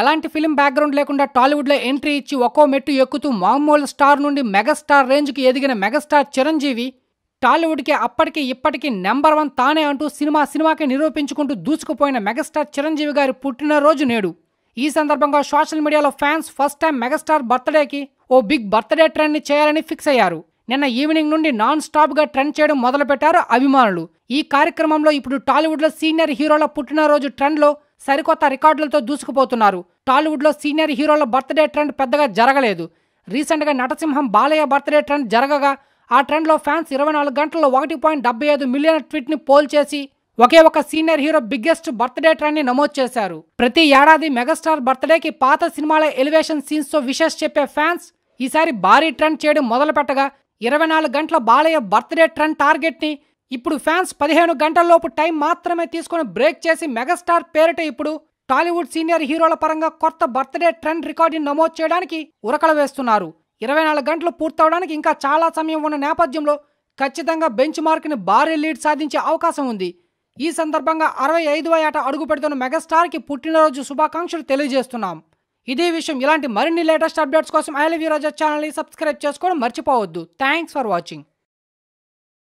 ఎలాంటి film background లేకుండా టాలీవుడ్లో ఎంట్రీ ఇచ్చి ఒక్కో మెట్టు ఎక్కుతూ మామూలు స్టార్ నుండి మెగాస్టార్ రేంజ్కి ఎదిగిన మెగాస్టార్ చిరంజీవి టాలీవుడ్కి అప్పటికి ఇప్పటికీ నెంబర్ వన్ తానే అంటూ సినిమా సినిమాకి నిరూపించుకుంటూ దూసుకుపోయిన మెగాస్టార్ చిరంజీవి గారి పుట్టినరోజు నేడు ఈ సందర్భంగా సోషల్ మీడియాలో ఫ్యాన్స్ ఫస్ట్ టైం మెగాస్టార్ బర్త్డేకి ఓ బిగ్ బర్త్డే ట్రెండ్ని చేయాలని ఫిక్స్ అయ్యారు నిన్న ఈవినింగ్ నుండి నాన్ స్టాప్గా ట్రెండ్ చేయడం మొదలుపెట్టారు అభిమానులు ఈ కార్యక్రమంలో ఇప్పుడు టాలీవుడ్లో సీనియర్ హీరోల పుట్టినరోజు ట్రెండ్లో సరికొత్త రికార్డులతో దూసుకుపోతున్నారు టాలీవుడ్లో సీనియర్ హీరోల బర్త్డే ట్రెండ్ పెద్దగా జరగలేదు రీసెంట్గా నటసింహం బాలయ్య బర్త్డే ట్రెండ్ జరగగా ఆ ట్రెండ్లో ఫ్యాన్స్ ఇరవై నాలుగు గంటల్లో ఒకటి పాయింట్ డెబ్బై ఐదు మిలియన్ ట్వీట్ని పోల్ చేసి ఒకే ఒక సీనియర్ హీరో బిగ్గెస్ట్ బర్త్డే ట్రెండ్ని నమోదు చేశారు ప్రతి ఏడాది మెగాస్టార్ బర్త్డేకి పాత సినిమాల ఎలివేషన్ సీన్స్తో విశేష చెప్పే ఫ్యాన్స్ ఈసారి భారీ ట్రెండ్ చేయడం మొదలుపెట్టగా ఇరవై నాలుగు గంటల బాలయ్య బర్త్డే ట్రెండ్ టార్గెట్ని ఇప్పుడు ఫ్యాన్స్ పదిహేను గంటల్లోపు టైం మాత్రమే తీసుకుని బ్రేక్ చేసి మెగాస్టార్ పేరిట ఇప్పుడు టాలీవుడ్ సీనియర్ హీరోల పరంగా కొత్త బర్త్డే ట్రెండ్ రికార్డుని నమోదు చేయడానికి ఉరకల వేస్తున్నారు ఇరవై నాలుగు గంటలు పూర్తవడానికి ఇంకా చాలా సమయం ఉన్న నేపథ్యంలో ఖచ్చితంగా బెంచ్ మార్క్ని భారీ లీడ్ సాధించే అవకాశం ఉంది ఈ సందర్భంగా అరవై ఐదవ ఏట అడుగు పెడుతున్న మెగాస్టార్కి పుట్టినరోజు శుభాకాంక్షలు తెలియజేస్తున్నాం ఇదే విషయం ఇలాంటి మరిన్ని లేటెస్ట్ అప్డేట్స్ కోసం ఐలవీరాజా లవ్ ఛానల్ని సబ్స్క్రైబ్ చేసుకోవడం మర్చిపోవద్దు థ్యాంక్స్ ఫర్ వాచింగ్